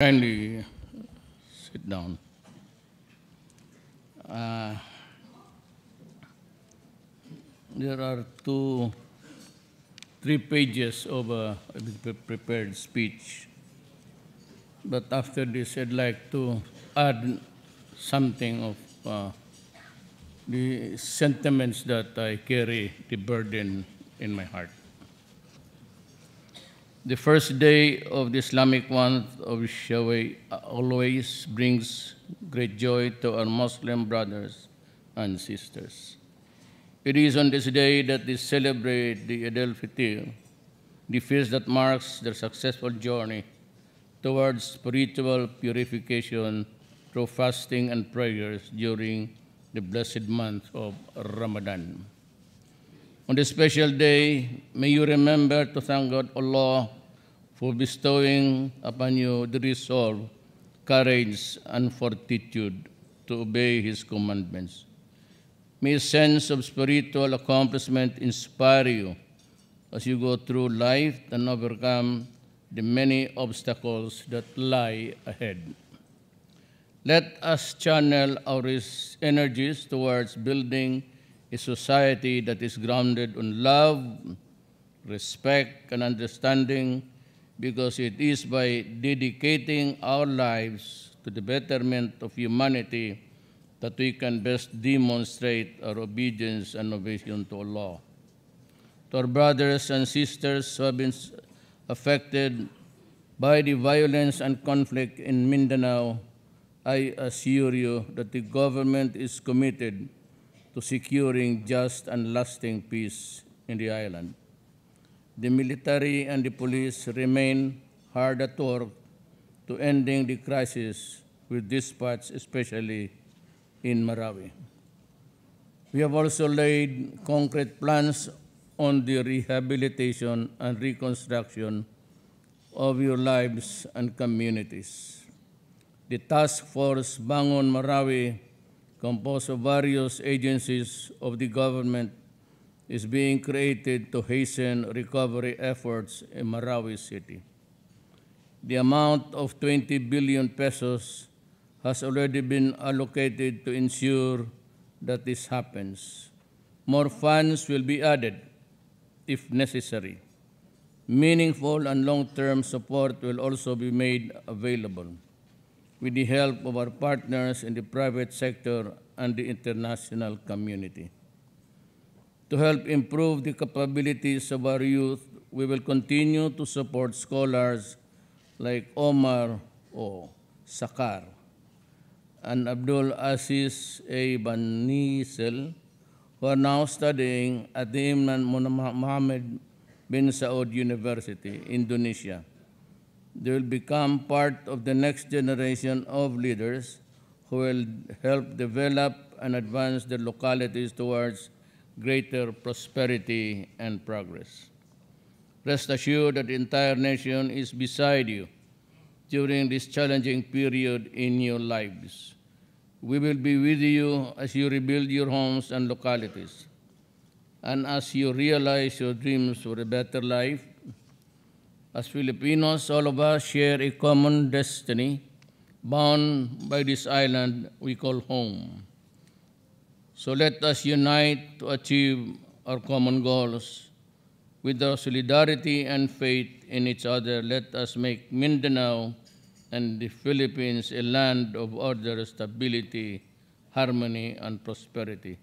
Kindly uh, sit down. Uh, there are two, three pages of a, uh, prepared speech. But after this, I'd like to add something of uh, the sentiments that I carry, the burden in my heart. The first day of the Islamic month of Shawwal always brings great joy to our Muslim brothers and sisters. It is on this day that they celebrate the Eid al-Fitr, the feast that marks their successful journey towards spiritual purification through fasting and prayers during the blessed month of Ramadan. On this special day, may you remember to thank God, Allah, for bestowing upon you the resolve, courage, and fortitude to obey His commandments. May a sense of spiritual accomplishment inspire you as you go through life and overcome the many obstacles that lie ahead. Let us channel our energies towards building a society that is grounded on love, respect, and understanding because it is by dedicating our lives to the betterment of humanity that we can best demonstrate our obedience and ovation to Allah. To our brothers and sisters who have been affected by the violence and conflict in Mindanao, I assure you that the government is committed to securing just and lasting peace in the island. The military and the police remain hard at work to ending the crisis with dispatch, especially in Marawi. We have also laid concrete plans on the rehabilitation and reconstruction of your lives and communities. The Task Force Bangon Marawi composed of various agencies of the government, is being created to hasten recovery efforts in Marawi City. The amount of 20 billion pesos has already been allocated to ensure that this happens. More funds will be added if necessary. Meaningful and long-term support will also be made available with the help of our partners in the private sector and the international community. To help improve the capabilities of our youth, we will continue to support scholars like Omar O. Sakar and Abdul Aziz A. Banisel, who are now studying at the Imam Muhammad bin Saud University, Indonesia. They will become part of the next generation of leaders who will help develop and advance the localities towards greater prosperity and progress. Rest assured that the entire nation is beside you during this challenging period in your lives. We will be with you as you rebuild your homes and localities, and as you realize your dreams for a better life as Filipinos, all of us share a common destiny, bound by this island we call home. So let us unite to achieve our common goals. With our solidarity and faith in each other, let us make Mindanao and the Philippines a land of order, stability, harmony, and prosperity.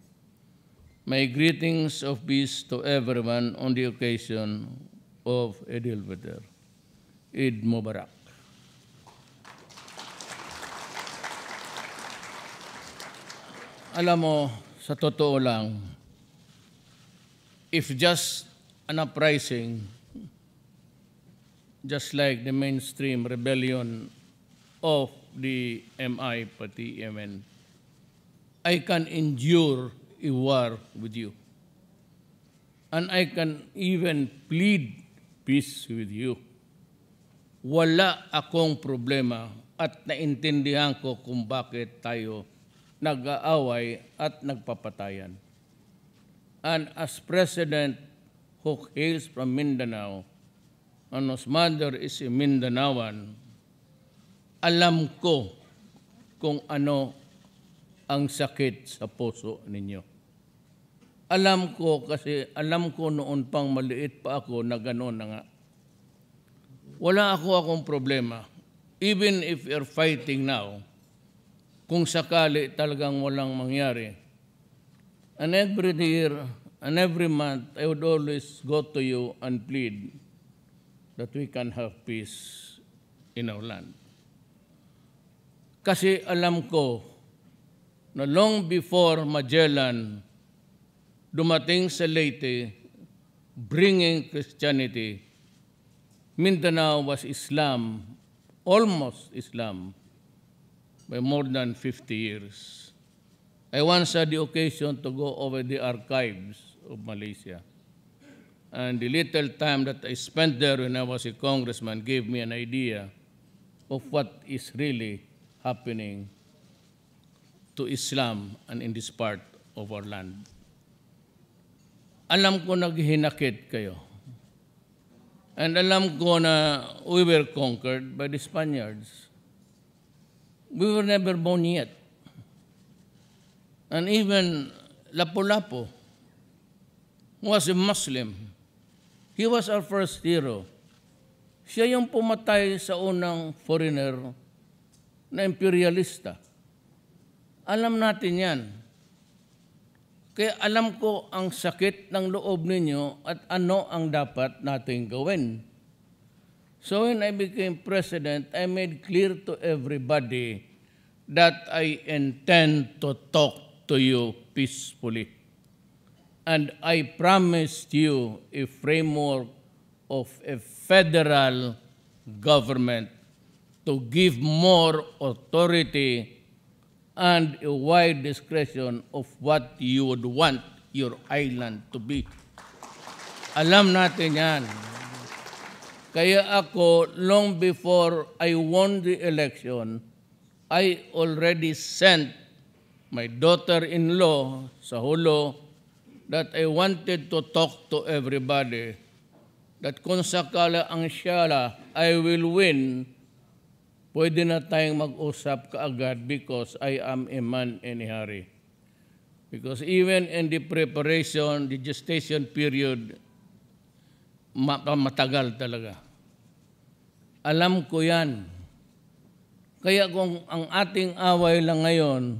My greetings of peace to everyone on the occasion of Edelweider, Eid Mubarak. Alam mo, sa totoo lang, if just an uprising, just like the mainstream rebellion of the MI, pati MN, I can endure a war with you. And I can even plead peace with you. Wala akong problema at naintindihan ko kung bakit tayo nag-aaway at nagpapatayan. And as president who hails from Mindanao, and whose mother is a Mindanaoan, alam ko kung ano ang sakit sa puso ninyo. Alam ko kasi alam ko noon pang maliit pa ako na gano'n na nga. Wala ako akong problema. Even if you're fighting now, kung sakali talagang walang mangyari. And every year, and every month, I would always go to you and plead that we can have peace in our land. Kasi alam ko na long before Magellan dumating sa Leyte, bringing Christianity. Mindanao was Islam, almost Islam, by more than 50 years. I once had the occasion to go over the archives of Malaysia. And the little time that I spent there when I was a congressman gave me an idea of what is really happening to Islam and in this part of our land alam ko naghinakit kayo. And alam ko na we were conquered by the Spaniards. We were never born yet. And even Lapu-Lapu was a Muslim. He was our first hero. Siya yung pumatay sa unang foreigner na imperialista. Alam natin yan. Kaya alam ko ang sakit ng loob ninyo at ano ang dapat nating gawin. So when I became president, I made clear to everybody that I intend to talk to you peacefully. And I promised you a framework of a federal government to give more authority and a wide discretion of what you would want your island to be. Alam natin yan. Kaya ako, long before I won the election, I already sent my daughter-in-law sa hulo that I wanted to talk to everybody that kung sakala ang siyala, I will win Pwede na tayong mag-usap kaagad because I am a man in a hurry. Because even in the preparation, the gestation period, matagal talaga. Alam ko yan. Kaya kung ang ating away lang ngayon,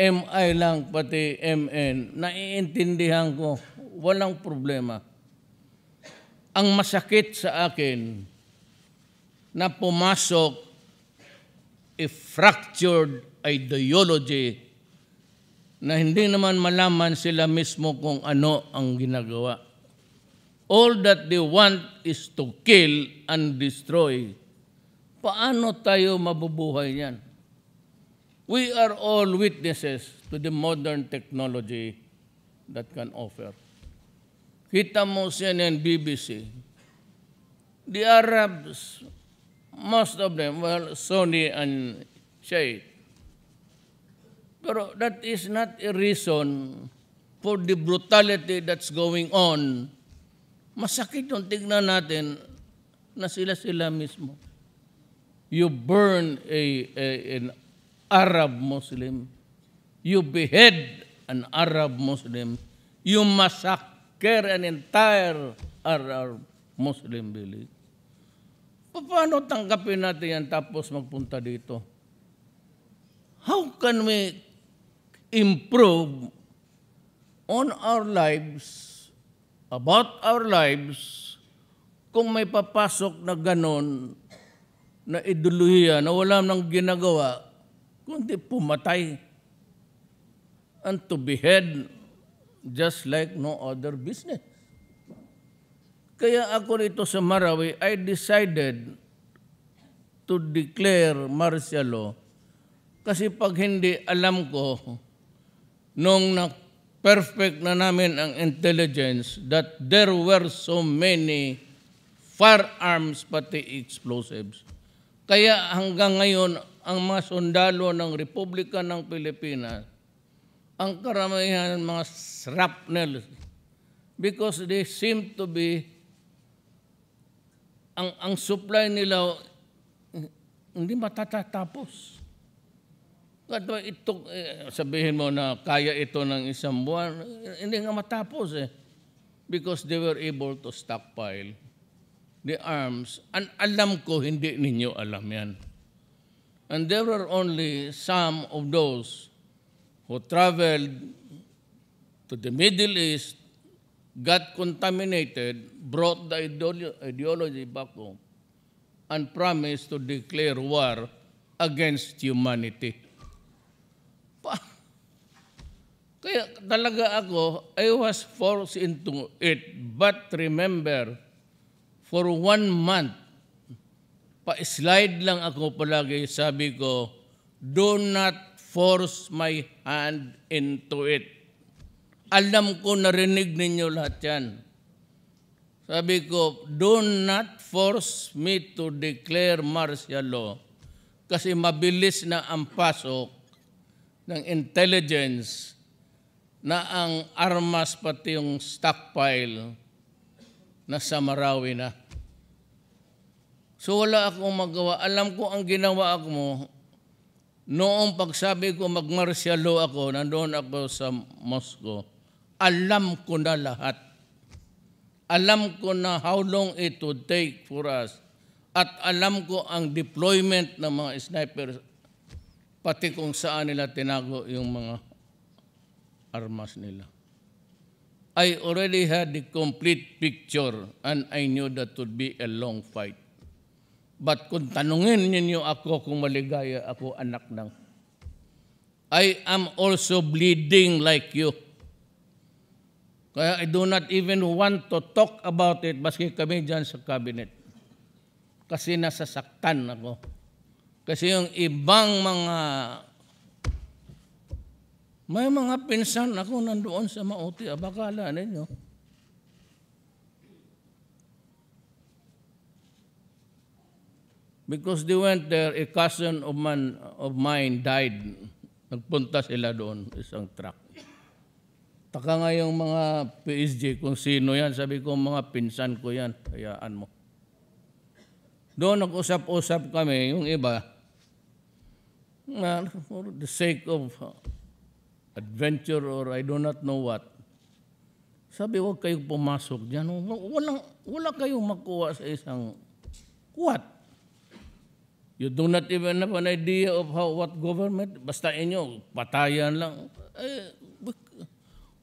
MI lang pati MN, naiintindihan ko, walang problema. Ang masakit sa akin na pumasok a fractured ideology na hindi naman malaman sila mismo kung ano ang ginagawa. All that they want is to kill and destroy. Paano tayo mabubuhay niyan? We are all witnesses to the modern technology that can offer. Kita mo CNN, BBC. The Arabs most of them were Sunni and Shiite. Pero that is not a reason for the brutality that's going on. Masakit yung tignan natin na sila-sila mismo. You burn a, a, an Arab Muslim. You behead an Arab Muslim. You massacre an entire Arab Muslim village. Paano tanggapin natin yan tapos magpunta dito? How can we improve on our lives, about our lives, kung may papasok na ganon na ideolohiya na wala nang ginagawa, kundi pumatay and to behead just like no other business. Kaya ako rito sa Marawi, I decided to declare martial law kasi pag hindi alam ko nung na perfect na namin ang intelligence that there were so many firearms pati explosives. Kaya hanggang ngayon, ang mga sundalo ng Republika ng Pilipinas, ang karamihan ng mga shrapnel because they seem to be ang, ang supply nila hindi matatapos. At uh, ito, eh, sabihin mo na kaya ito ng isang buwan, eh, hindi nga matapos eh. Because they were able to stockpile the arms. And alam ko, hindi ninyo alam yan. And there were only some of those who traveled to the Middle East got contaminated, brought the ideology back home, and promised to declare war against humanity. Pa Kaya talaga ako, I was forced into it. But remember, for one month, pa-slide lang ako palagi, sabi ko, do not force my hand into it. Alam ko narinig ninyo lahat yan. Sabi ko, do not force me to declare martial law kasi mabilis na ang pasok ng intelligence na ang armas pati yung stockpile na sa Marawi na. So wala akong magawa. Alam ko ang ginawa ako mo, noong pagsabi ko mag-martial law ako, nandoon ako sa Moscow, alam ko na lahat. Alam ko na how long it would take for us. At alam ko ang deployment ng mga snipers, pati kung saan nila tinago yung mga armas nila. I already had the complete picture and I knew that would be a long fight. But kung tanungin ninyo ako kung maligaya ako anak ng I am also bleeding like you. Kaya I do not even want to talk about it baski kami dyan sa cabinet. Kasi nasasaktan ako. Kasi yung ibang mga may mga pinsan ako nandoon sa Mauti, abakala ah, ninyo. Because they went there, a cousin of, man, of mine died. Nagpunta sila doon, isang truck. Taka nga yung mga PSG kung sino yan. Sabi ko, mga pinsan ko yan. Kayaan mo. Doon nag-usap-usap kami, yung iba, for the sake of uh, adventure or I do not know what, sabi, huwag kayong pumasok dyan. Walang, wala kayong makuha sa isang what? You do not even have an idea of how what government. Basta inyo, patayan lang. Eh,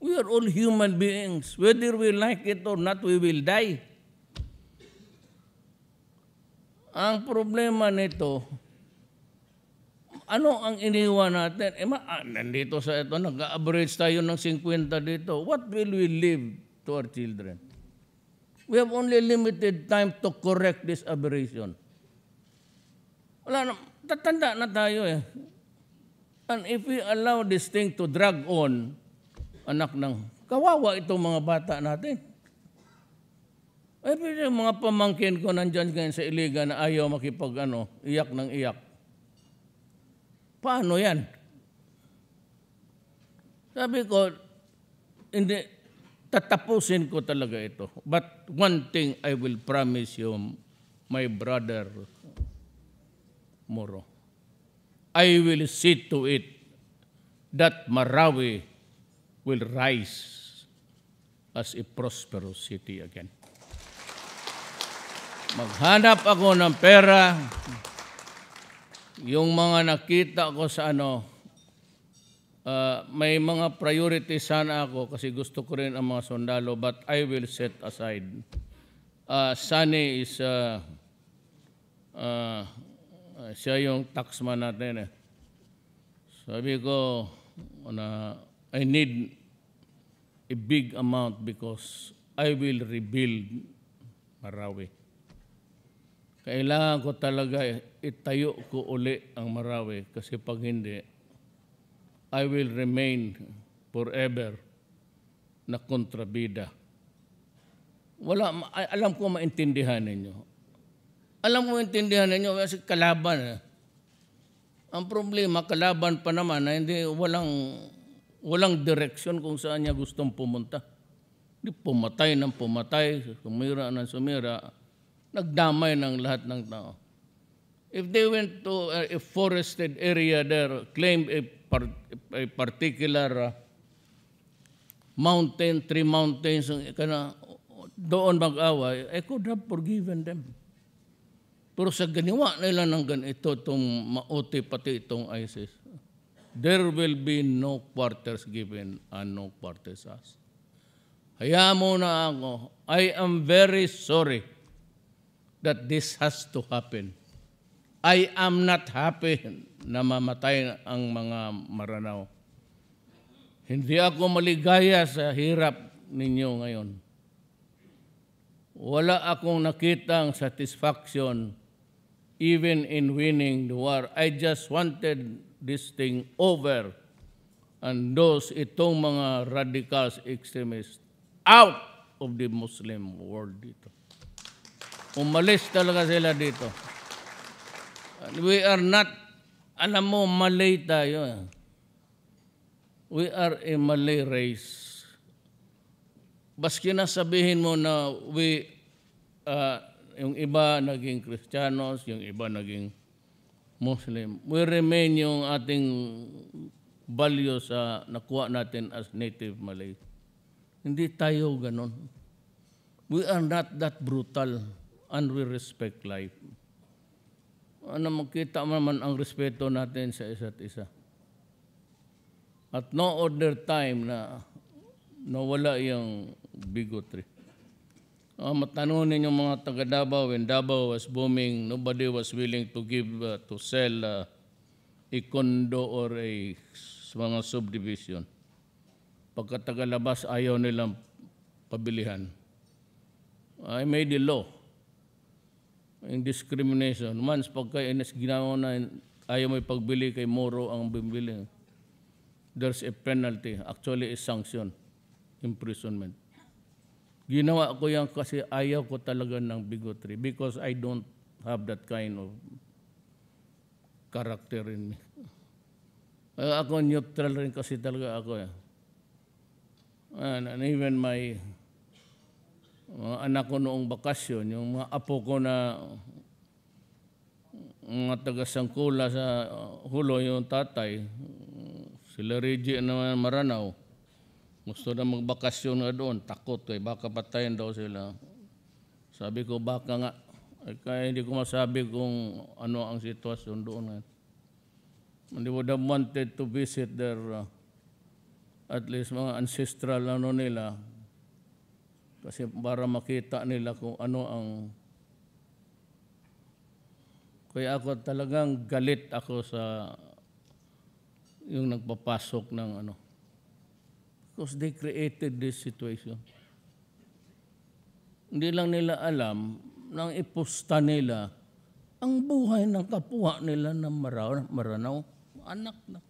We are all human beings. Whether we like it or not, we will die. Ang problema nito, ano ang iniwan natin? Eh, ma, ah, nandito sa ito, nag-average tayo ng 50 dito. What will we leave to our children? We have only limited time to correct this aberration. Wala na, tatanda na tayo eh. And if we allow this thing to drag on, anak ng... Kawawa itong mga bata natin. Eh, pero yung mga pamangkin ko nandyan ngayon sa Iliga na ayaw makipag ano, iyak ng iyak. Paano yan? Sabi ko, hindi, tatapusin ko talaga ito. But one thing I will promise you, my brother Moro, I will see to it that Marawi will rise as a prosperous city again. Maghanap ako ng pera. Yung mga nakita ko sa ano, uh, may mga priority sana ako kasi gusto ko rin ang mga sundalo but I will set aside. Uh, Sunny is uh, uh, siya yung taxman natin eh. Sabi ko na I need a big amount because I will rebuild Marawi. Kailangan ko talaga itayo ko uli ang Marawi kasi pag hindi, I will remain forever na kontrabida. Wala, alam ko maintindihan ninyo. Alam ko maintindihan ninyo kasi kalaban. Eh. Ang problema, kalaban pa naman na hindi, walang Walang direksyon kung saan niya gustong pumunta. Hindi pumatay ng pumatay, sumira ng sumira, nagdamay ng lahat ng tao. If they went to a forested area there, claimed a, par a particular uh, mountain, three mountains, kana, doon mag-away, I could have forgiven them. Pero sa ganiwa nila ng ganito, itong mauti pati itong ISIS there will be no quarters given and no quarters asked. Hayaan mo na ako. I am very sorry that this has to happen. I am not happy na mamatay ang mga maranaw. Hindi ako maligaya sa hirap ninyo ngayon. Wala akong nakitang satisfaction even in winning the war. I just wanted this thing over and those itong mga radical extremists out of the Muslim world dito. Umalis talaga sila dito. And we are not, alam mo, Malay tayo. Eh. We are a Malay race. Baski na sabihin mo na we, uh, yung iba naging Kristiyanos, yung iba naging Muslim. We remain yung ating value sa nakuha natin as native Malay. Hindi tayo ganon. We are not that brutal and we respect life. Ano makita naman ang respeto natin sa isa't isa. At no other time na nawala yung bigotry. Uh, ah, matanong ninyo mga taga Davao, when Davao was booming, nobody was willing to give, uh, to sell uh, a condo or a mga subdivision. Pagka taga labas, ayaw nilang pabilihan. I made a law in discrimination. Once pagka inas ginawa na ayaw mo pagbili kay Moro ang bibili, there's a penalty. Actually, a sanction, imprisonment. Ginawa ko yan kasi ayaw ko talaga ng bigotry because I don't have that kind of character in me. Uh, ako neutral rin kasi talaga ako. Eh. And, and even my mga ah, anak ko noong bakasyon, yung mga apo ko na mga taga-sangkula sa ah, hulo yung tatay, sila Reggie naman maranaw. Gusto na magbakasyon na doon, takot eh, baka patayin daw sila. Sabi ko, baka nga. Ay, eh, kaya hindi ko masabi kung ano ang sitwasyon doon. And they would have wanted to visit their, uh, at least mga ancestral ano nila, kasi para makita nila kung ano ang... Kaya ako talagang galit ako sa yung nagpapasok ng ano, Because they created this situation. Hindi lang nila alam nang ipusta nila ang buhay ng kapwa nila na maraw, maranaw, anak na.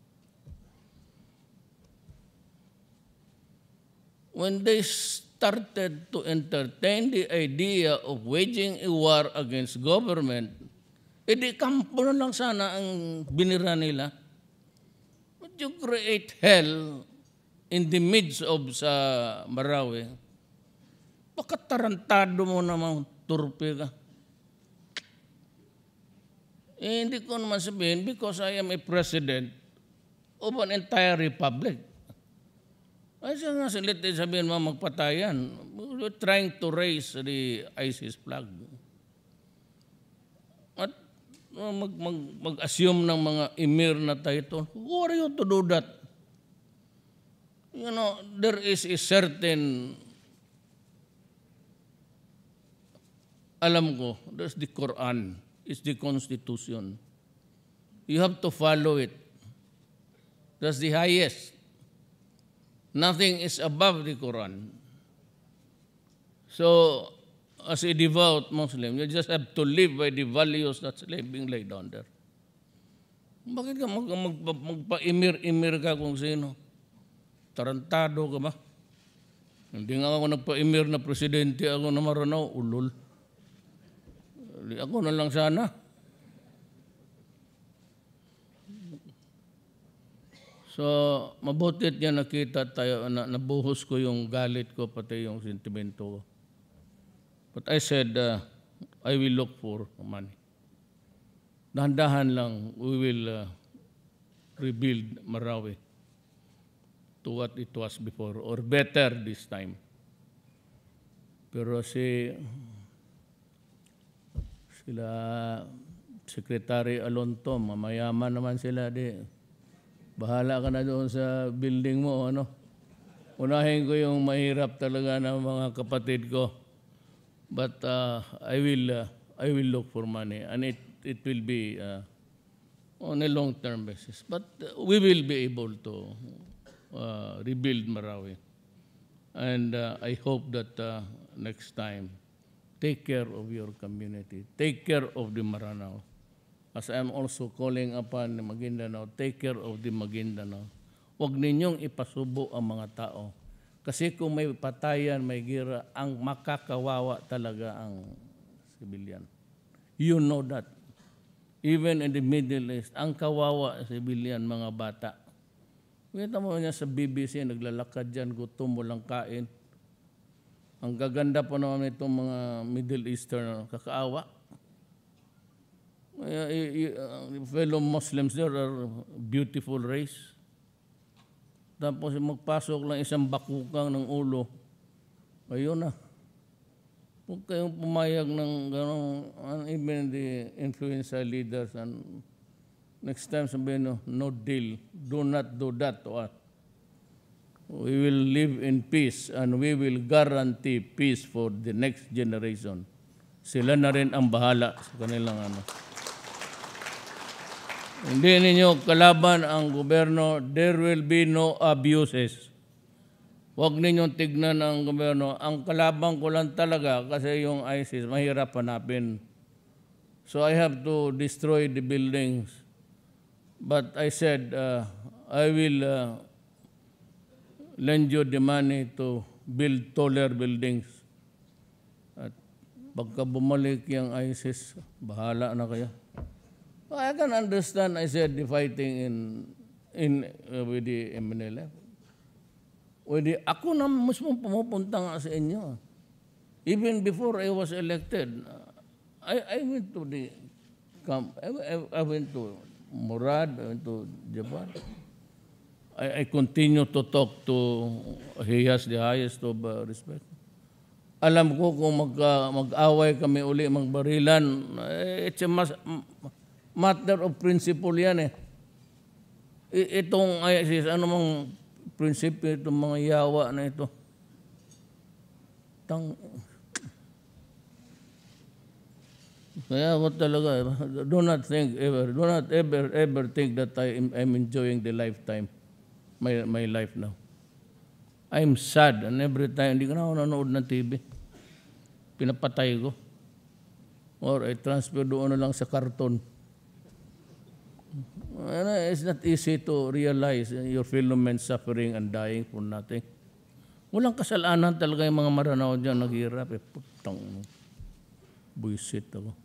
When they started to entertain the idea of waging a war against government, edi kampo na lang sana ang binira nila. But you create hell in the midst of sa Marawi, baka tarantado mo naman, turpe ka. Eh, hindi ko naman sabihin because I am a president of an entire republic. Ay, siya nga, din sabihin mo magpatayan. We're trying to raise the ISIS flag. At mag, mag, mag-assume ng mga emir na title, who are you to do that? you know, there is a certain, alam ko, there's the Quran, it's the Constitution. You have to follow it. That's the highest. Nothing is above the Quran. So, as a devout Muslim, you just have to live by the values that's being laid down there. Bakit ka mag, mag, magpa-imir-imir ka kung sino? Tarantado ka ba? Hindi nga ako nagpa-emir na presidente ako na maranaw, ulol. Ako na lang sana. So, mabuti niya nakita tayo, na, nabuhos ko yung galit ko, pati yung sentimento ko. But I said, uh, I will look for money. Dahan-dahan lang, we will uh, rebuild Marawi to what it was before or better this time. Pero si sila Secretary Alonto, mamayaman naman sila di. Bahala ka na doon sa building mo, ano? Unahin ko yung mahirap talaga ng mga kapatid ko. But uh, I will uh, I will look for money and it it will be uh, on a long term basis. But uh, we will be able to Uh, rebuild Marawi. And uh, I hope that uh, next time, take care of your community. Take care of the Maranao. As I am also calling upon the Maguindanao, take care of the Maguindanao. Huwag ninyong ipasubo ang mga tao. Kasi kung may patayan, may gira, ang makakawawa talaga ang civilian. You know that. Even in the Middle East, ang kawawa civilian, mga bata. Kita mo niya sa BBC, naglalakad dyan, gutom, walang kain. Ang gaganda pa naman itong mga Middle Eastern, ano, kakaawa. Uh, fellow Muslims there are beautiful race. Tapos magpasok lang isang bakukang ng ulo, ayun na. Huwag kayong pumayag ng gano'ng, even the influential leaders and Next time sabihin no, no deal. Do not do that to us. We will live in peace and we will guarantee peace for the next generation. Sila na rin ang bahala sa kanilang ano. Hindi ninyo kalaban ang gobyerno. There will be no abuses. Huwag ninyong tignan ang gobyerno. Ang kalaban ko lang talaga kasi yung ISIS mahirap hanapin. So I have to destroy the buildings But I said, uh, I will uh, lend you the money to build taller buildings. At pagka bumalik yung ISIS, bahala na kayo. I can understand, I said, the fighting in, in uh, with the MNLF. With the, ako na mismo pumupunta nga sa inyo. Even before I was elected, uh, I, I went to the camp. I, I, I went to Murad, I eh, went to Japan. I, I continue to talk to, he has the highest of uh, respect. Alam ko kung magka, uh, mag-away kami uli, magbarilan, eh, it's a mas, matter of principle yan eh. Itong ISIS, ano mong prinsipyo itong mga yawa na ito? Tang, kaya what talaga, do not think ever, do not ever, ever think that I am, I'm enjoying the lifetime, my, my life now. I'm sad and every time, hindi ko na ako nanood ng TV. Pinapatay ko. Or I transfer doon na lang sa karton. Ano, it's not easy to realize your fellow men suffering and dying for nothing. Walang kasalanan talaga yung mga maranaw dyan, naghihirap. Eh, putang, buisit ako.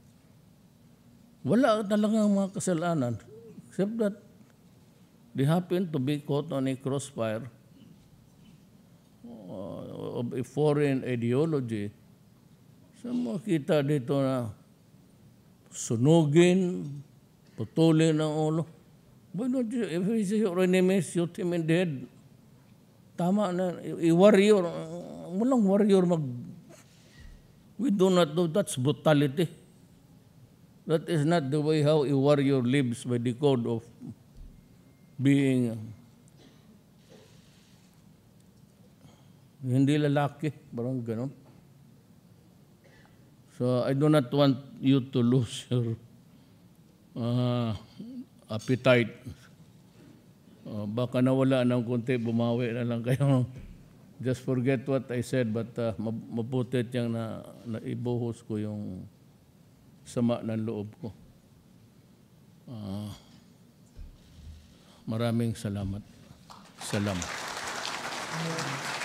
Wala talagang mga kasalanan except that they happen to be caught on a crossfire uh, of a foreign ideology. So makita dito na sunugin, putulin ang ulo. Why not you, if he's your enemy, shoot him in the head. Tama na, i-warrior. Walang warrior mag... We do not do, that's brutality. That is not the way how a warrior lives by the code of being uh, hindi lalaki, parang ganun. So I do not want you to lose your uh, appetite. Uh, baka nawala ng konti, bumawi na lang kayo. Just forget what I said, but uh, mabuti na, na ibuhos ko yung sama ng loob ko. Uh, maraming salamat. Salamat.